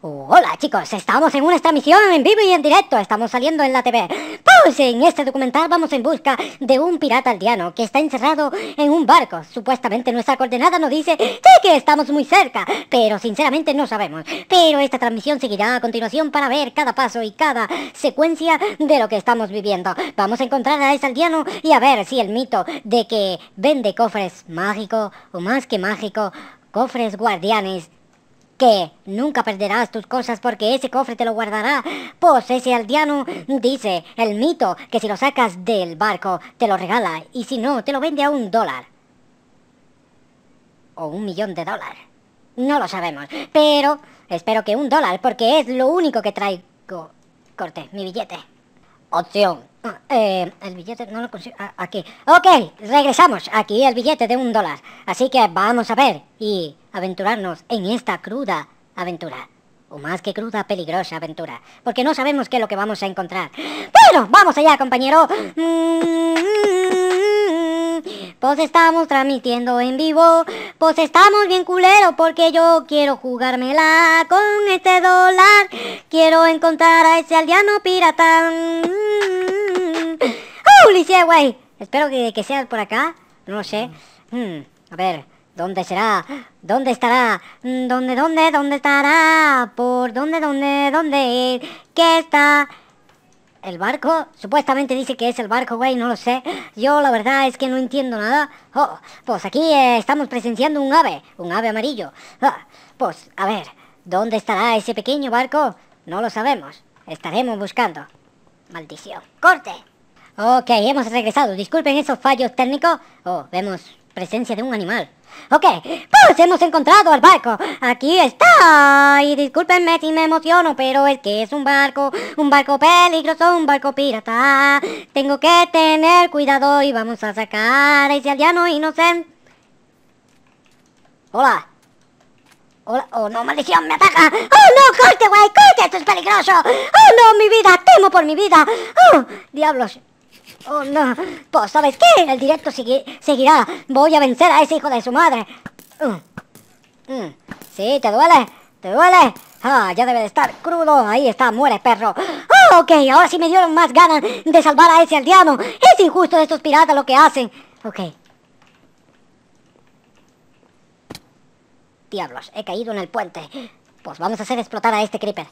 Hola chicos, estamos en una transmisión en vivo y en directo, estamos saliendo en la TV. Pues en este documental vamos en busca de un pirata aldeano que está encerrado en un barco. Supuestamente nuestra coordenada nos dice que estamos muy cerca, pero sinceramente no sabemos. Pero esta transmisión seguirá a continuación para ver cada paso y cada secuencia de lo que estamos viviendo. Vamos a encontrar a ese aldeano y a ver si el mito de que vende cofres mágico o más que mágico, cofres guardianes que nunca perderás tus cosas porque ese cofre te lo guardará. Pues ese aldeano dice el mito que si lo sacas del barco te lo regala y si no te lo vende a un dólar. O un millón de dólares. No lo sabemos, pero espero que un dólar porque es lo único que traigo. Corte, mi billete. Opción. Eh, el billete no lo consigo. Ah, aquí. Ok, regresamos. Aquí el billete de un dólar. Así que vamos a ver y aventurarnos en esta cruda aventura. O más que cruda, peligrosa aventura. Porque no sabemos qué es lo que vamos a encontrar. Pero vamos allá, compañero. Pues estamos transmitiendo en vivo. Pues estamos bien culero porque yo quiero jugármela con este dólar. Quiero encontrar a ese aldeano piratán policía, güey. Espero que, sea por acá. No lo sé. Hmm, a ver, ¿dónde será? ¿Dónde estará? Hmm, ¿Dónde, dónde, dónde estará? ¿Por dónde, dónde, dónde ir? ¿Qué está? ¿El barco? Supuestamente dice que es el barco, güey, no lo sé. Yo la verdad es que no entiendo nada. Oh, pues aquí eh, estamos presenciando un ave, un ave amarillo. Ah, pues, a ver, ¿dónde estará ese pequeño barco? No lo sabemos. Estaremos buscando. Maldición. ¡Corte! Ok, hemos regresado. Disculpen esos fallos técnicos. Oh, vemos presencia de un animal. Ok, pues hemos encontrado al barco. Aquí está. Y discúlpenme si me emociono, pero es que es un barco, un barco peligroso, un barco pirata. Tengo que tener cuidado y vamos a sacar a ese aldeano inocente. Hola. Hola. Oh, no, maldición, me ataca. Oh, no, corte, güey, corte, esto es peligroso. Oh, no, mi vida, temo por mi vida. Oh, diablos. Oh, no. Pues, ¿sabes qué? El directo seguirá. Voy a vencer a ese hijo de su madre. Mm. Mm. Sí, ¿te duele? ¿Te duele? Ah, ya debe de estar crudo. Ahí está, muere, perro. Oh, ok, ahora sí me dieron más ganas de salvar a ese aldeano. Es injusto de estos piratas lo que hacen. Ok. Diablos, he caído en el puente. Pues vamos a hacer explotar a este creeper.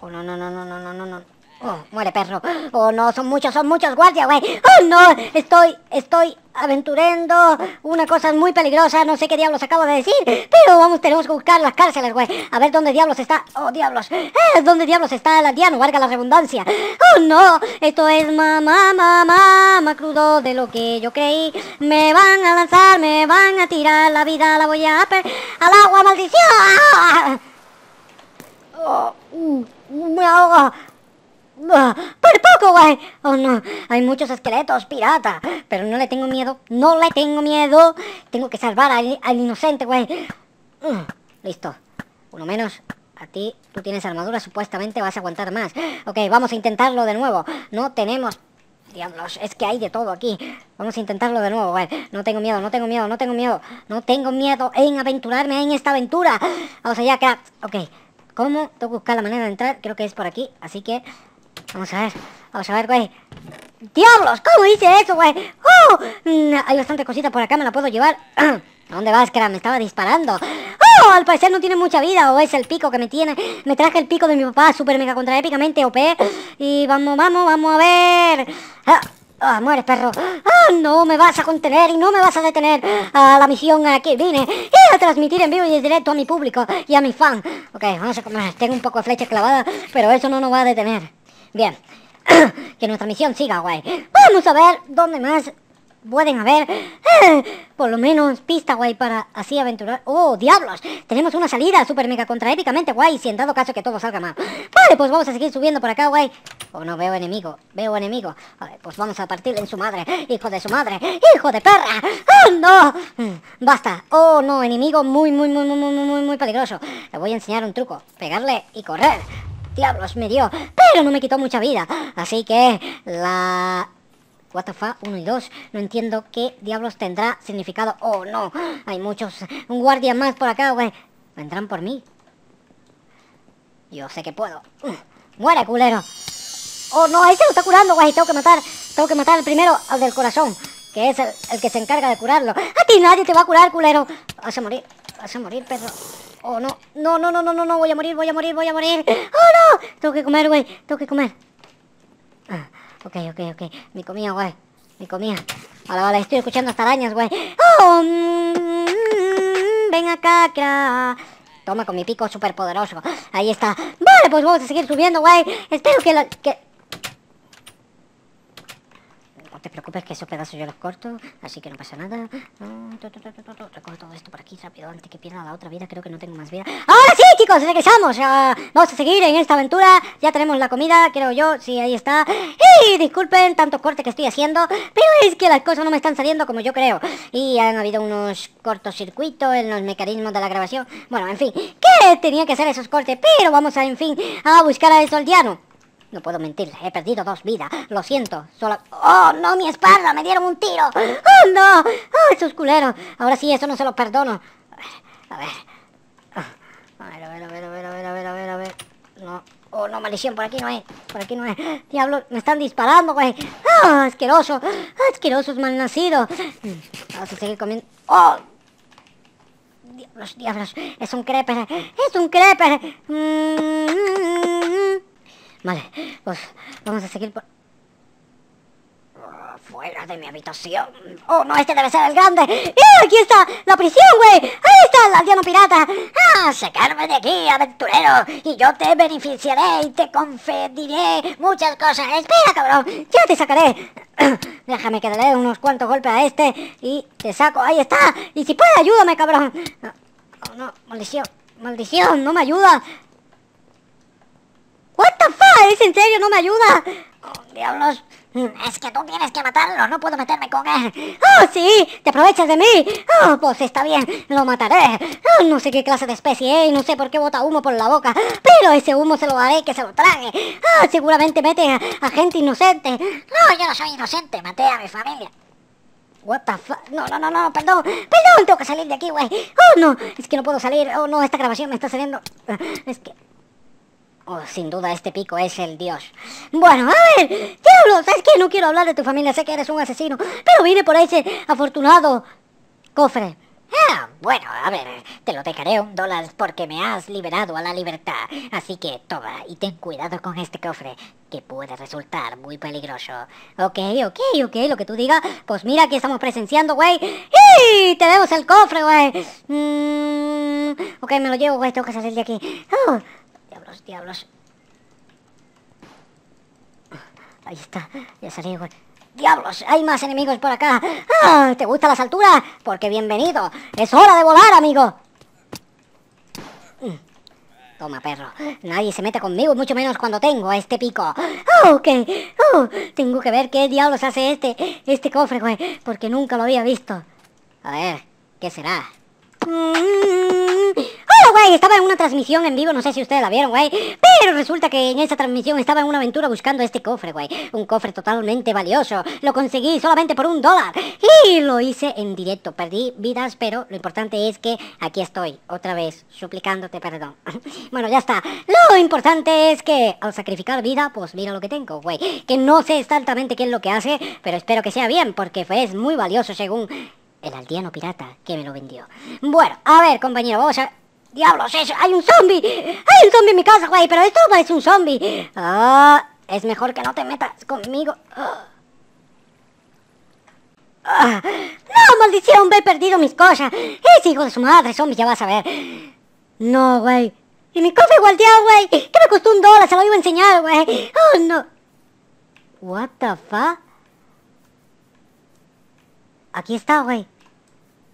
Oh, no, no, no, no, no, no, no. Oh, muere perro. Oh, no, son muchos, son muchos guardias, güey. Oh, no, estoy, estoy aventurando. Una cosa muy peligrosa, no sé qué diablos acabo de decir. Pero vamos, tenemos que buscar las cárceles, güey. A ver dónde diablos está. Oh, diablos. Eh, ¿Dónde diablos está la diana? Varga la redundancia. Oh, no, esto es mamá, mamá, más crudo de lo que yo creí. Me van a lanzar, me van a tirar. La vida la voy a Al agua, maldición. Ah, ah, ah. Oh, uh, uh, por poco, güey. Oh, no. Hay muchos esqueletos, pirata. Pero no le tengo miedo. No le tengo miedo. Tengo que salvar al, inocente, güey. Mm, listo. Uno menos. A ti, tú tienes armadura. Supuestamente vas a aguantar más. Ok, vamos a intentarlo de nuevo. No tenemos... Diablos, es que hay de todo aquí. Vamos a intentarlo de nuevo, güey. No tengo miedo, no tengo miedo, no tengo miedo. No tengo miedo en aventurarme en esta aventura. Vamos allá, acá Ok. ¿Cómo? Tengo que buscar la manera de entrar. Creo que es por aquí. Así que... Vamos a ver, vamos a ver, güey. ¡Diablos! ¿Cómo hice eso, güey? ¡Oh! Mm, hay bastante cositas por acá, me la puedo llevar. ¿A dónde vas, cara? Me estaba disparando. ¡Oh! Al parecer no tiene mucha vida, o es el pico que me tiene. Me traje el pico de mi papá, super mega contra épicamente, OP. Y vamos, vamos, vamos a ver. ¡Ah! ah muere, perro! Ah, no me vas a contener y no me vas a detener! A la misión a que vine y a transmitir en vivo y en directo a mi público y a mi fan. Ok, vamos a comer. Tengo un poco de flecha clavada, pero eso no nos va a detener. Bien, que nuestra misión siga guay. Vamos a ver dónde más pueden haber eh, por lo menos pista guay para así aventurar. ¡Oh, diablos! Tenemos una salida super mega contra épicamente guay si en dado caso que todo salga mal. Vale, pues vamos a seguir subiendo por acá guay. Oh, no, veo enemigo, veo enemigo. Vale, pues vamos a partirle en su madre, hijo de su madre, hijo de perra. ¡Oh, no! Basta. Oh, no, enemigo muy, muy, muy, muy, muy, muy peligroso. Le voy a enseñar un truco. Pegarle y correr diablos me dio, pero no me quitó mucha vida. Así que la... What the fuck, 1 y 2. No entiendo qué diablos tendrá significado. Oh, no. Hay muchos. Un guardia más por acá, güey. Vendrán por mí. Yo sé que puedo. Mm, muere, culero. Oh, no, ahí se lo está curando, güey. Tengo que matar. Tengo que matar primero al del corazón. Que es el, que se encarga de curarlo. A ti nadie te va a curar, culero. Vas a morir. Vas a morir, perro. Oh, no. No, no, no, no, no, no. Voy a morir, voy a morir, voy a morir. ¡Oh, no! Tengo que comer, güey. Tengo que comer. Ah, ok, ok, ok. Mi comida, güey. Mi comida. Vale, vale. Estoy escuchando hasta arañas, güey. ¡Oh! Mmm, ven acá, cra. Toma con mi pico súper poderoso. Ahí está. Vale, pues vamos a seguir subiendo, güey. Espero que, la, que, te preocupes que esos pedazos yo los corto, así que no pasa nada. Recojo todo esto por aquí rápido antes que pierda la otra vida. Creo que no tengo más vida. ¡Ahora sí, chicos! ¡Regresamos! vamos a seguir en esta aventura. Ya tenemos la comida, creo yo. Sí, ahí está. Y disculpen tantos cortes que estoy haciendo, pero es que las cosas no me están saliendo como yo creo. Y han habido unos cortos circuitos en los mecanismos de la grabación. Bueno, en fin, que tenía que hacer esos cortes, pero vamos a, en fin, a buscar a al soldiano. No puedo mentirle, he perdido dos vidas. Lo siento, solo... ¡Oh, no, mi espalda! ¡Me dieron un tiro! ¡Oh, no! ¡Oh, esos culeros! Ahora sí, eso no se los perdono. A ver, a ver. A ver, a ver, a ver, a ver, a ver, a ver, a ver. No. Oh, no, maldición, por aquí no es. Por aquí no es. Diablo, me están disparando, güey. ¡Ah, ¡Oh, asqueroso! Es ¡Oh, asquerosos malnacidos! Mm, vamos a seguir comiendo. ¡Oh! Diablos, diablos. Es un creper. Es un creper. Mm, Vale, pues vamos a seguir por... fuera de mi habitación. Oh, no, este debe ser el grande. y ¡Ah, aquí está! ¡La prisión, güey! ¡Ahí está el aldeano pirata! ¡Ah, sacarme de aquí, aventurero! Y yo te beneficiaré y te confediré muchas cosas. ¡Espera, cabrón! ¡Ya te sacaré! Déjame que le unos cuantos golpes a este y te saco. ¡Ahí está! Y si puedes, ayúdame, cabrón. Oh, no, maldición. Maldición, no me ayuda. What the fuck? ¿Es en serio? ¿No me ayuda? Oh, diablos. Es que tú tienes que matarlo, no puedo meterme con él. ¡Oh, sí! ¡Te aprovechas de mí! ¡Oh, pues está bien! ¡Lo mataré! Oh, no sé qué clase de especie es, no sé por qué bota humo por la boca, pero ese humo se lo haré que se lo trague. Oh, seguramente mete a, gente inocente. No, yo no soy inocente, maté a mi familia. What the fuck? No, no, no, no, perdón, perdón, tengo que salir de aquí, güey. Oh, no, es que no puedo salir. Oh, no, esta grabación me está saliendo. Es que. Oh, sin duda este pico es el dios. Bueno, a ver, diablo, ¿sabes qué? No quiero hablar de tu familia, sé que eres un asesino, pero vine por ese afortunado cofre. Ah, bueno, a ver, te lo dejaré un dólar porque me has liberado a la libertad. Así que toma y ten cuidado con este cofre, que puede resultar muy peligroso. Ok, ok, ok, lo que tú digas. Pues mira, aquí estamos presenciando, güey. ¡Y! Tenemos el cofre, güey. Mmm, ok, me lo llevo, güey, tengo que salir de aquí. Oh diablos. Ahí está, ya salí güey ¡Diablos! ¡Hay más enemigos por acá! Ah, ¿Te gustan las alturas? Porque bienvenido. ¡Es hora de volar, amigo! Toma, perro. Nadie se mete conmigo, mucho menos cuando tengo a este pico. ¡Oh, ok! Ah, tengo que ver qué diablos hace este, este cofre, güey. Porque nunca lo había visto. A ver, ¿qué será? güey, estaba en una transmisión en vivo, no sé si ustedes la vieron, güey. Pero resulta que en esa transmisión estaba en una aventura buscando este cofre, güey. Un cofre totalmente valioso. Lo conseguí solamente por un dólar. Y lo hice en directo. Perdí vidas, pero lo importante es que aquí estoy, otra vez, suplicándote perdón. bueno, ya está. Lo importante es que al sacrificar vida, pues mira lo que tengo, güey. Que no sé exactamente qué es lo que hace, pero espero que sea bien, porque es muy valioso según el aldeano pirata que me lo vendió. Bueno, a ver, compañero, vamos a... Diablos, eso. hay un zombie. Hay un zombie en mi casa, güey, pero esto no parece un zombie. Ah, es mejor que no te metas conmigo. Ah. Ah. no, maldición, he perdido mis cosas. Es hijo de su madre, zombie, ya vas a ver. No, güey. Y mi cofre guardián, güey. Que me costó un dólar, se lo iba a enseñar, güey. Oh, no. What the fuck? Aquí está, güey.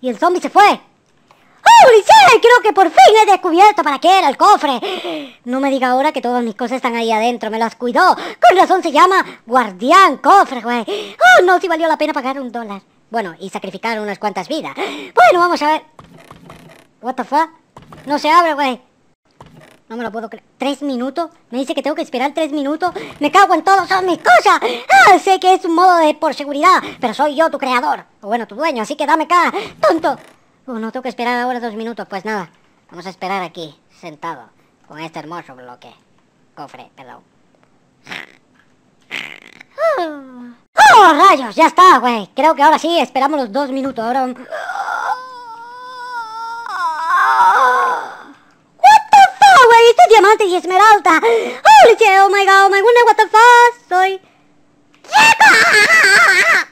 Y el zombie se fue policía! creo que por fin he descubierto para qué era el cofre. No me diga ahora que todas mis cosas están ahí adentro. Me las cuidó. Con razón se llama Guardián Cofre, güey. Oh, no, si valió la pena pagar un dólar. Bueno, y sacrificar unas cuantas vidas. Bueno, vamos a ver. What the fuck? No se abre, güey. No me lo puedo creer. ¿Tres minutos? Me dice que tengo que esperar tres minutos. Me cago en todos son mis cosas. Ah, sé que es un modo de por seguridad, pero soy yo tu creador. O bueno, tu dueño, así que dame acá. Tonto. Bueno, no tengo que esperar ahora dos minutos, pues nada. Vamos a esperar aquí, sentado, con este hermoso bloque. Cofre, perdón. ¡Oh, rayos! Ya está, güey. Creo que ahora sí, esperamos los dos minutos. Ahora... fuck, Esto es diamante y esmeralda. Holy shit, oh my god, oh my god, what the fuck. Soy...